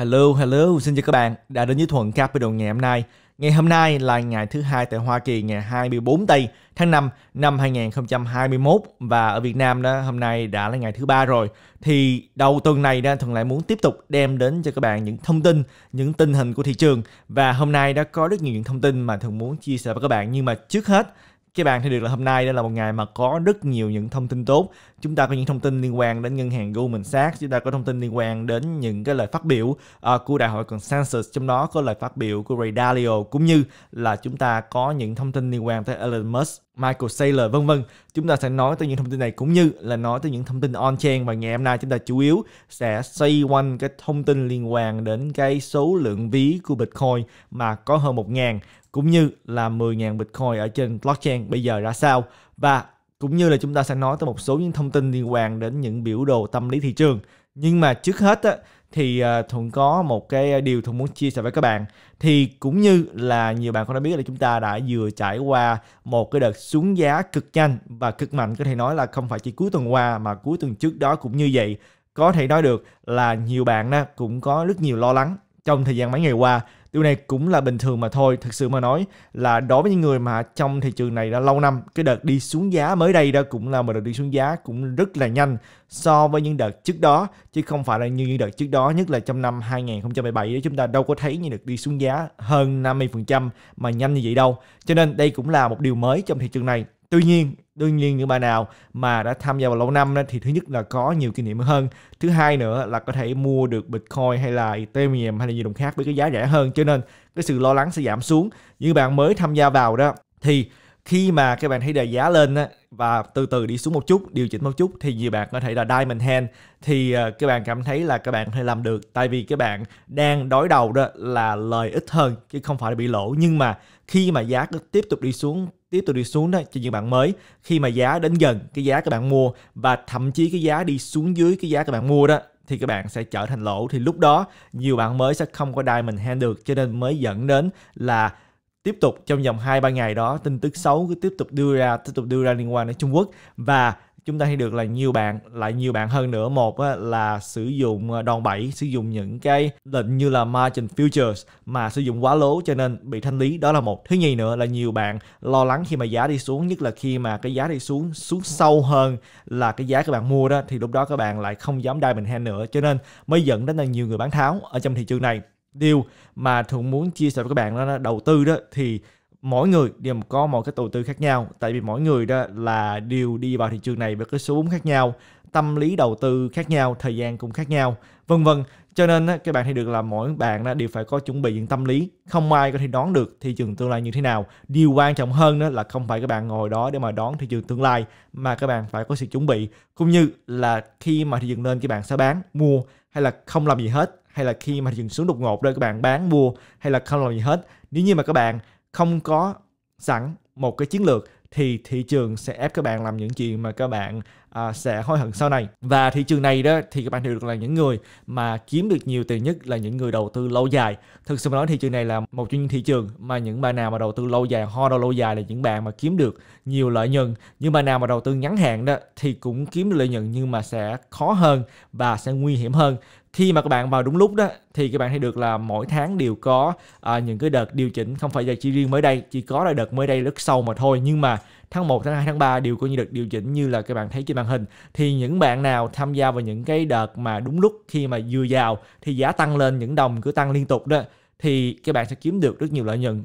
Hello, hello, xin chào các bạn đã đến với Thuận Capital ngày hôm nay. Ngày hôm nay là ngày thứ hai tại Hoa Kỳ ngày 24 tây tháng 5 năm 2021 và ở Việt Nam đó hôm nay đã là ngày thứ ba rồi. Thì đầu tuần này đó Thuận lại muốn tiếp tục đem đến cho các bạn những thông tin, những tình hình của thị trường và hôm nay đã có rất nhiều những thông tin mà thường muốn chia sẻ với các bạn nhưng mà trước hết cái bạn thì được là hôm nay đây là một ngày mà có rất nhiều những thông tin tốt chúng ta có những thông tin liên quan đến ngân hàng Goldman Sachs chúng ta có thông tin liên quan đến những cái lời phát biểu uh, của đại hội consensus trong đó có lời phát biểu của Ray Dalio cũng như là chúng ta có những thông tin liên quan tới Elon Musk Michael Saylor vân vân. Chúng ta sẽ nói tới những thông tin này cũng như là nói tới những thông tin on-chain và ngày hôm nay chúng ta chủ yếu sẽ xoay quanh cái thông tin liên quan đến cái số lượng ví của Bitcoin mà có hơn 1.000 cũng như là 10.000 Bitcoin ở trên blockchain bây giờ ra sao và cũng như là chúng ta sẽ nói tới một số những thông tin liên quan đến những biểu đồ tâm lý thị trường. Nhưng mà trước hết á, thì uh, thuận có một cái điều thuận muốn chia sẻ với các bạn thì cũng như là nhiều bạn cũng đã biết là chúng ta đã vừa trải qua một cái đợt xuống giá cực nhanh và cực mạnh có thể nói là không phải chỉ cuối tuần qua mà cuối tuần trước đó cũng như vậy có thể nói được là nhiều bạn cũng có rất nhiều lo lắng trong thời gian mấy ngày qua điều này cũng là bình thường mà thôi thực sự mà nói là đối với những người mà trong thị trường này đã lâu năm cái đợt đi xuống giá mới đây đó cũng là một đợt đi xuống giá cũng rất là nhanh so với những đợt trước đó chứ không phải là như những đợt trước đó nhất là trong năm 2017 đó chúng ta đâu có thấy những đợt đi xuống giá hơn 50% mà nhanh như vậy đâu cho nên đây cũng là một điều mới trong thị trường này tuy nhiên đương nhiên những bạn nào mà đã tham gia vào lâu năm thì thứ nhất là có nhiều kinh nghiệm hơn thứ hai nữa là có thể mua được bitcoin hay là ethereum hay là nhiều đồng khác với cái giá rẻ hơn cho nên cái sự lo lắng sẽ giảm xuống như bạn mới tham gia vào đó thì khi mà các bạn thấy đà giá lên và từ từ đi xuống một chút điều chỉnh một chút thì nhiều bạn có thể là diamond hand thì ờ, các bạn cảm thấy là các bạn có thể làm được tại vì các bạn đang đối đầu đó là lợi ích hơn chứ không phải là bị lỗ nhưng mà khi mà giá cứ tiếp tục đi xuống tiếp tục đi xuống đó cho những bạn mới khi mà giá đến gần cái giá các bạn mua và thậm chí cái giá đi xuống dưới cái giá các bạn mua đó thì các bạn sẽ trở thành lỗ thì lúc đó nhiều bạn mới sẽ không có diamond hand được cho nên mới dẫn đến là tiếp tục trong vòng 2 3 ngày đó tin tức xấu cứ tiếp tục đưa ra tiếp tục đưa ra liên quan đến Trung Quốc và chúng ta thấy được là nhiều bạn lại nhiều bạn hơn nữa một là sử dụng ờ, đòn bẩy sử dụng những cái lệnh như là margin futures mà sử dụng quá lố cho nên bị thanh lý đó là một thứ nhì nữa là nhiều bạn lo lắng khi mà giá đi xuống nhất là khi mà cái giá đi xuống xuống sâu hơn là cái giá các bạn mua đó thì lúc đó các bạn lại không dám đai mình hand nữa cho nên mới dẫn đến là nhiều người bán tháo ở trong thị trường này điều mà thuận muốn chia sẻ với các bạn đó là đầu tư đó thì mỗi người đều có một cái đầu tư khác nhau tại vì mỗi người đó là đều đi vào thị trường này với cái số vốn khác nhau tâm lý đầu tư khác nhau thời gian cũng khác nhau vân vân cho nên các bạn thấy được là mỗi bạn đều phải có chuẩn bị những tâm lý không ai có thể đoán được thị trường tương lai như thế nào điều quan trọng hơn đó là không phải các bạn ngồi đó để mà đón thị trường tương lai mà các bạn phải có sự chuẩn bị cũng như là khi mà thị trường lên các bạn sẽ bán mua hay là không làm gì hết hay là khi mà thị trường xuống đột ngột rồi các bạn bán mua hay là không làm gì hết nếu như mà các bạn không có sẵn một cái chiến lược thì thị trường sẽ ép các bạn làm những chuyện mà các bạn à, sẽ hối hận sau này và thị trường này đó thì các bạn được là những người mà kiếm được nhiều tiền nhất là những người đầu tư lâu dài thực sự mà nói thị trường này là một trong những thị trường mà những bạn nào mà đầu tư lâu dài ho đầu lâu dài là những bạn mà kiếm được nhiều lợi nhuận nhưng bạn nào mà đầu tư ngắn hạn đó thì cũng kiếm được lợi nhuận nhưng mà sẽ khó hơn và sẽ nguy hiểm hơn khi mà các bạn vào đúng lúc đó thì các bạn thấy được là mỗi tháng đều có à, những cái đợt điều chỉnh không phải là chỉ riêng mới đây chỉ có là đợt mới đây rất sâu mà thôi nhưng mà tháng 1, tháng 2, tháng 3 đều có những đợt điều chỉnh như là các bạn thấy trên màn hình thì những bạn nào tham gia vào những cái đợt mà đúng lúc khi mà vừa vào thì giá tăng lên những đồng cứ tăng liên tục đó thì các bạn sẽ kiếm được rất nhiều lợi nhuận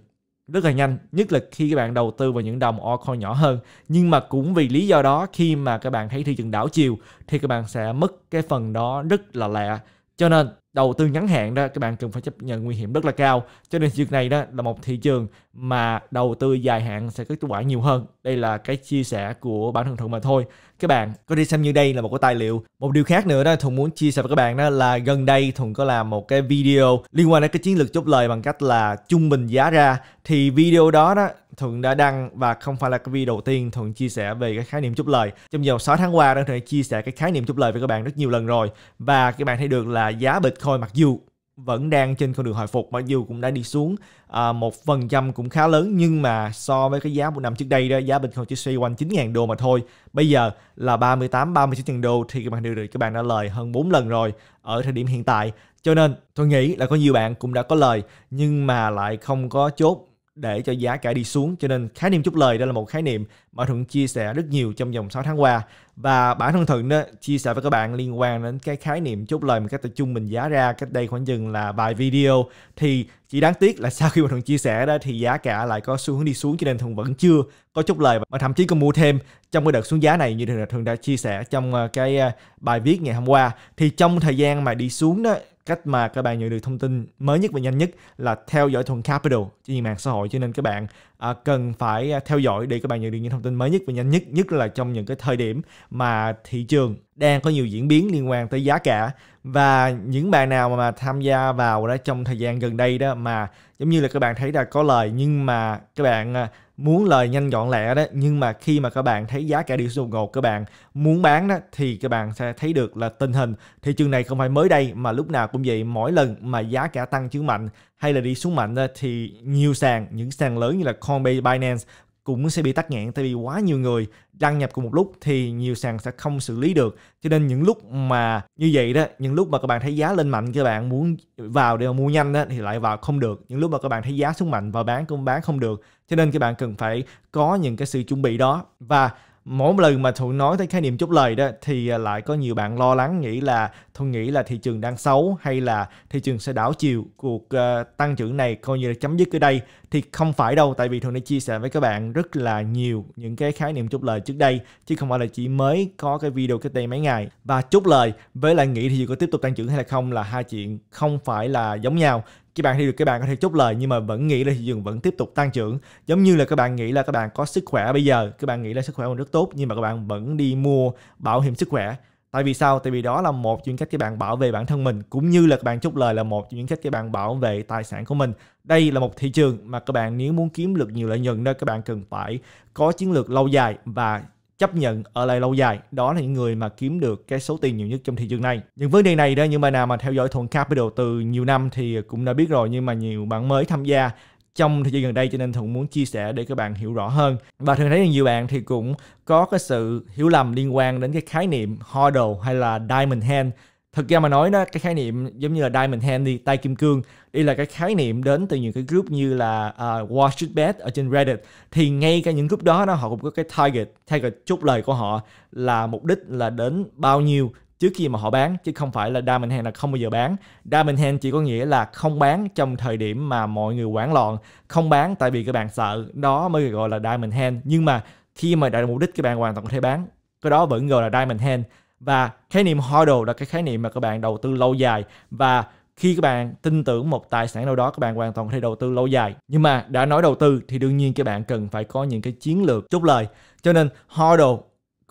rất là nhanh nhất là khi các bạn đầu tư vào những đồng altcoin nhỏ hơn nhưng mà cũng vì lý do đó khi mà các bạn thấy thị trường đảo chiều thì các bạn sẽ mất cái phần đó rất là lạ cho nên đầu tư ngắn hạn đó các bạn cần phải chấp nhận nguy hiểm rất là cao cho nên việc này đó là một thị trường mà đầu tư dài hạn sẽ có kết quả nhiều hơn đây là cái chia sẻ của bản thân thuận mà thôi các bạn có đi xem như đây là một cái tài liệu một điều khác nữa đó thuận muốn chia sẻ với các bạn đó là gần đây thuận có làm một cái video liên quan đến cái chiến lược chốt lời bằng cách là trung bình giá ra thì video đó đó Thuận đã đăng và không phải là cái video đầu tiên Thuận chia sẻ về cái khái niệm chúc lời. Trong vòng 6 tháng qua, Thuận đã chia sẻ cái khái niệm chúc lời với các bạn rất nhiều lần rồi. Và các bạn thấy được là giá Bitcoin mặc dù vẫn đang trên con đường hồi phục mặc dù cũng đã đi xuống à, một phần trăm cũng khá lớn nhưng mà so với cái giá một năm trước đây đó giá Bitcoin chỉ xoay quanh 9.000 đô mà thôi bây giờ là 38 39.000 đô thì các bạn được các bạn đã lời hơn 4 lần rồi ở thời điểm hiện tại cho nên tôi nghĩ là có nhiều bạn cũng đã có lời nhưng mà lại không có chốt để cho giá cả đi xuống cho nên khái niệm chút lời đây là một khái niệm mà Thuận chia sẻ rất nhiều trong vòng 6 tháng qua và bản thân Thuận đó, chia sẻ với các bạn liên quan đến cái khái niệm chút lời mà cách tập trung mình giá ra cách đây khoảng chừng là vài video thì chỉ đáng tiếc là sau khi mà Thuận chia sẻ đó thì giá cả lại có xu hướng đi xuống cho nên Thuận vẫn chưa có chút lời mà thậm chí còn mua thêm trong cái đợt xuống giá này như thường là đã chia sẻ trong ờ, cái ờ, bài viết ngày hôm qua thì trong thời gian mà đi xuống đó cách mà các bạn nhận được thông tin mới nhất và nhanh nhất là theo dõi thuần capital trên mạng xã hội cho nên các bạn à, cần phải à, theo dõi để các bạn nhận được những thông tin mới nhất và nhanh nhất nhất là trong những cái thời điểm mà thị trường đang có nhiều diễn biến liên quan tới giá cả và những bạn nào mà tham gia vào đó trong thời gian gần đây đó mà giống như là các bạn thấy là có lời nhưng mà các bạn à, muốn lời nhanh gọn lẹ đó nhưng mà khi mà các bạn thấy giá cả điều xuống ngột các bạn muốn bán đó thì các bạn sẽ thấy được là tình hình thị trường này không phải mới đây mà lúc nào cũng vậy mỗi lần mà giá cả tăng chứ mạnh hay là đi xuống mạnh đó, thì nhiều sàn những sàn lớn như là Coinbase Binance cũng sẽ bị tắc nghẽn tại vì quá nhiều người đăng nhập cùng một lúc thì nhiều sàn sẽ không xử lý được cho nên những lúc mà như vậy đó những lúc mà các bạn thấy giá lên mạnh các bạn muốn vào để mà mua nhanh đó thì lại vào không được những lúc mà các bạn thấy giá xuống mạnh và bán cũng bán không được cho nên các bạn cần phải có những cái sự chuẩn bị đó và mỗi lần mà thuận nói tới khái niệm chốt lời đó thì à, lại có nhiều bạn lo lắng nghĩ là thuận nghĩ là thị trường đang xấu hay là thị trường sẽ đảo chiều cuộc à, tăng trưởng này coi như là chấm dứt ở đây thì không phải đâu tại vì thuận đã chia sẻ với các bạn rất là nhiều những cái khái niệm chốt lời trước đây chứ không phải là chỉ mới có cái video cách đây mấy ngày và chốt lời với lại nghĩ thì có tiếp tục tăng trưởng hay là không là hai chuyện không phải là giống nhau các bạn thì được các bạn có thể chốt lời nhưng mà vẫn nghĩ là thị trường vẫn tiếp tục tăng trưởng giống như là các bạn nghĩ là các bạn có sức khỏe bây giờ các bạn nghĩ là sức khỏe còn rất tốt nhưng mà các bạn vẫn đi mua bảo hiểm sức khỏe tại vì sao tại vì đó là một trong những cách các bạn bảo vệ bản thân mình cũng như là các bạn chốt lời là một trong những cách các bạn bảo vệ tài sản của mình đây là một thị trường mà các bạn nếu muốn kiếm được nhiều lợi nhuận đó các bạn cần phải có chiến lược lâu dài và chấp nhận ở lại lâu dài đó là những người mà kiếm được cái số tiền nhiều nhất trong thị trường này những vấn đề này đó những bạn nào mà theo dõi thuận capital từ nhiều năm thì cũng đã biết rồi nhưng mà nhiều bạn mới tham gia trong thời gian gần đây cho nên thuận muốn chia sẻ để các bạn hiểu rõ hơn và thường thấy là nhiều bạn thì cũng có cái sự hiểu lầm liên quan đến cái khái niệm hodl hay là diamond hand thực ra mà nói đó cái khái niệm giống như là diamond hand đi tay kim cương đây là cái khái niệm đến từ những cái group như là uh, Wall Street Bad ở trên Reddit thì ngay cả những group đó nó họ cũng có cái target target chốt lời của họ là mục đích là đến bao nhiêu trước khi mà họ bán chứ không phải là diamond hand là không bao giờ bán diamond hand chỉ có nghĩa là không bán trong thời điểm mà mọi người hoảng loạn không bán tại vì các bạn sợ đó mới gọi là diamond hand nhưng mà khi mà đạt được mục đích các bạn hoàn toàn có thể bán cái đó vẫn gọi là diamond hand và khái niệm hodl là cái khái niệm mà các bạn đầu tư lâu dài và khi các bạn tin tưởng một tài sản nào đó các bạn hoàn toàn có thể đầu tư lâu dài nhưng mà đã nói đầu tư thì đương nhiên các bạn cần phải có những cái chiến lược chốt lời cho nên hodl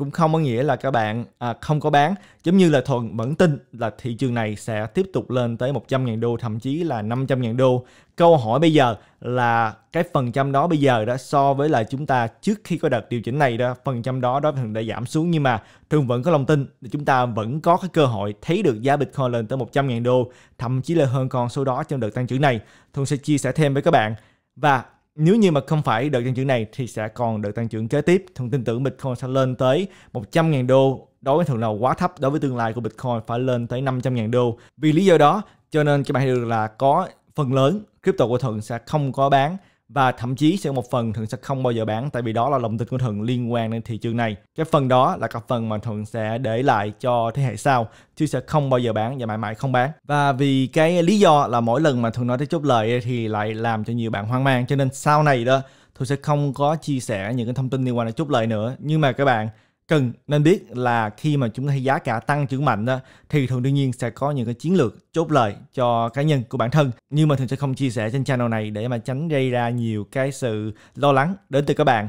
cũng không có nghĩa là các bạn à, không có bán giống như là thuần vẫn tin là thị trường này sẽ tiếp tục lên tới 100.000 đô thậm chí là 500.000 đô câu hỏi bây giờ là cái phần trăm đó bây giờ đó so với là chúng ta trước khi có đợt điều chỉnh này đó phần trăm đó đó thường đã giảm xuống nhưng mà thường vẫn có lòng tin chúng ta vẫn có cái cơ hội thấy được giá Bitcoin lên tới 100.000 đô thậm chí là hơn con số đó trong đợt tăng trưởng này thường sẽ chia sẻ thêm với các bạn và nếu như mà không phải đợt tăng trưởng này thì sẽ còn đợt tăng trưởng kế tiếp. Thông tin tưởng Bitcoin sẽ lên tới 100.000 đô đối với thường là quá thấp đối với tương lai của Bitcoin phải lên tới 500.000 đô. Vì lý do đó cho nên các bạn hiểu được là có phần lớn crypto của Thuận sẽ không có bán và thậm chí sẽ một phần thường sẽ không bao giờ bán tại vì đó là lòng tin của thuận liên quan đến thị trường này cái phần đó là cái phần mà thuận sẽ để lại cho thế hệ sau chứ sẽ không bao giờ bán và mãi mãi không bán và vì cái lý do là mỗi lần mà thuận nói tới chốt lời thì lại làm cho nhiều bạn hoang mang cho nên sau này đó thuận sẽ không có chia sẻ những cái thông tin liên quan đến chốt lời nữa nhưng mà các bạn cần nên biết là khi mà chúng ta thấy giá cả tăng trưởng mạnh đó thì thường đương nhiên sẽ có những cái chiến lược chốt lời cho cá nhân của bản thân nhưng mà thường sẽ không chia sẻ trên channel này để mà tránh gây ra nhiều cái sự lo lắng đến từ các bạn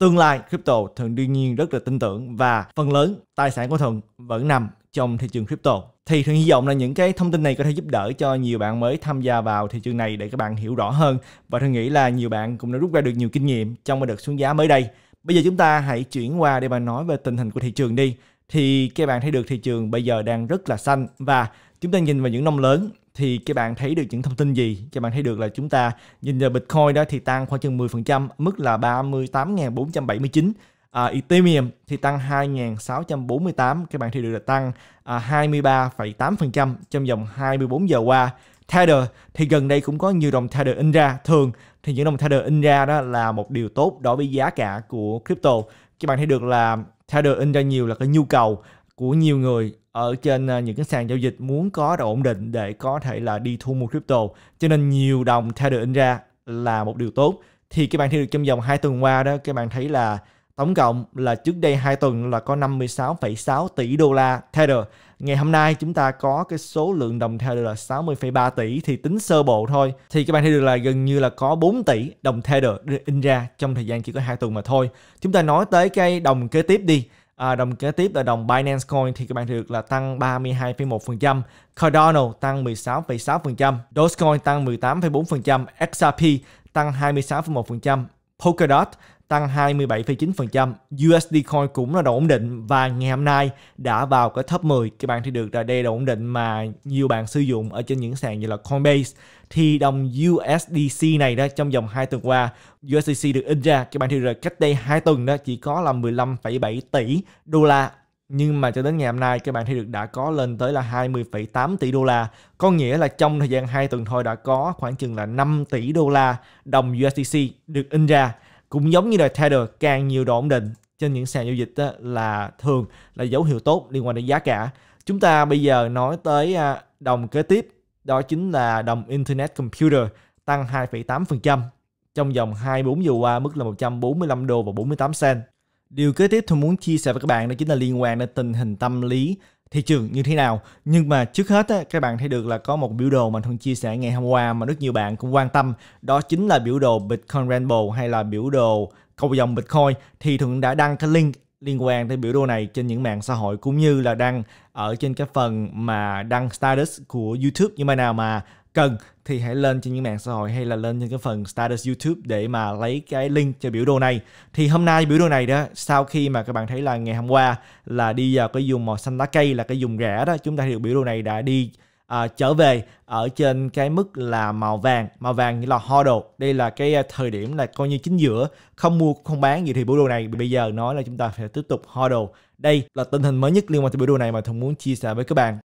tương lai crypto thường đương nhiên rất là tin tưởng và phần lớn tài sản của thường vẫn nằm trong thị trường crypto thì thường hy vọng là những cái thông tin này có thể giúp đỡ cho nhiều bạn mới tham gia vào thị trường này để các bạn hiểu rõ hơn và thường nghĩ là nhiều bạn cũng đã rút ra được nhiều kinh nghiệm trong đợt xuống giá mới đây Bây giờ chúng ta hãy chuyển qua để mà nói về tình hình của thị trường đi. Thì các bạn thấy được thị trường bây giờ đang rất là xanh và chúng ta nhìn vào những năm lớn thì các bạn thấy được những thông tin gì? Các bạn thấy được là chúng ta nhìn vào Bitcoin đó thì tăng khoảng chừng 10%, mức là 38.479. À, Ethereum thì tăng 2.648, các bạn thấy được là tăng à, 23,8% trong vòng 24 giờ qua Tether thì gần đây cũng có nhiều đồng Tether in ra. Thường thì những đồng Tether in ra đó là một điều tốt đối với giá cả của crypto. Các bạn thấy được là Tether in ra nhiều là cái nhu cầu của nhiều người ở trên à, những cái sàn giao dịch muốn có độ ổn định để có thể là đi thu mua crypto. Cho nên nhiều đồng Tether in ra là một điều tốt. Thì các bạn thấy được trong vòng 2 tuần qua đó các bạn thấy là Tổng cộng là trước đây 2 tuần là có 56,6 tỷ đô la Tether. Ngày hôm nay chúng ta có cái số lượng đồng Tether là 60,3 tỷ thì tính sơ bộ thôi. Thì các bạn thấy được là gần như là có 4 tỷ đồng Tether in ra trong thời gian chỉ có 2 tuần mà thôi. Chúng ta nói tới cái đồng kế tiếp đi. À, đồng kế tiếp là đồng Binance Coin thì các bạn thấy được là tăng 32,1%, Cardano tăng 16,6%, Dogecoin tăng 18,4%, XRP tăng 26,1%, Polkadot tăng 27,9%. USD Coin cũng là đồ ổn định và ngày hôm nay đã vào cái top 10. Các bạn thì được là đây là ổn định mà nhiều bạn sử dụng ở trên những sàn như là Coinbase thì đồng USDC này đó trong vòng 2 tuần qua USDC được in ra các bạn thì rồi cách đây 2 tuần đó chỉ có là 15,7 tỷ đô la nhưng mà cho đến ngày hôm nay các bạn thấy được đã có lên tới là 20,8 tỷ đô la có nghĩa là trong thời gian 2 tuần thôi đã có khoảng chừng là 5 tỷ đô la đồng USDC được in ra cũng giống như là trader càng nhiều độ ổn định trên những sàn giao dịch đó là thường là dấu hiệu tốt liên quan đến giá cả chúng ta bây giờ nói tới à, đồng kế tiếp đó chính là đồng Internet Computer tăng 2,8% trong vòng 24 giờ qua mức là 145 đô và 48 cent. Điều kế tiếp tôi muốn chia sẻ với các bạn đó chính là liên quan đến tình hình tâm lý thị trường như thế nào nhưng mà trước hết á, các bạn thấy được là có một biểu đồ mà thuần chia sẻ ngày hôm qua mà rất nhiều bạn cũng quan tâm đó chính là biểu đồ bitcoin rainbow hay là biểu đồ cầu dòng bitcoin thì thuận đã đăng cái link liên quan tới biểu đồ này trên những mạng xã hội cũng như là đăng ở trên cái phần mà đăng status của YouTube nhưng mà nào mà cần thì hãy lên trên những mạng xã hội hay là lên trên cái phần status YouTube để mà lấy cái link cho biểu đồ này. Thì hôm nay biểu đồ này đó, sau khi mà các bạn thấy là ngày hôm qua là đi vào cái vùng màu xanh lá cây là cái vùng rẻ đó, chúng ta thấy được biểu đồ này đã đi à, trở về ở trên cái mức là màu vàng màu vàng nghĩa là ho đây là cái à, thời điểm là coi như chính giữa không mua không bán gì thì biểu đồ này bây giờ nói là chúng ta phải tiếp tục ho đây là tình hình mới nhất liên quan tới biểu đồ này mà thùng muốn chia sẻ với các bạn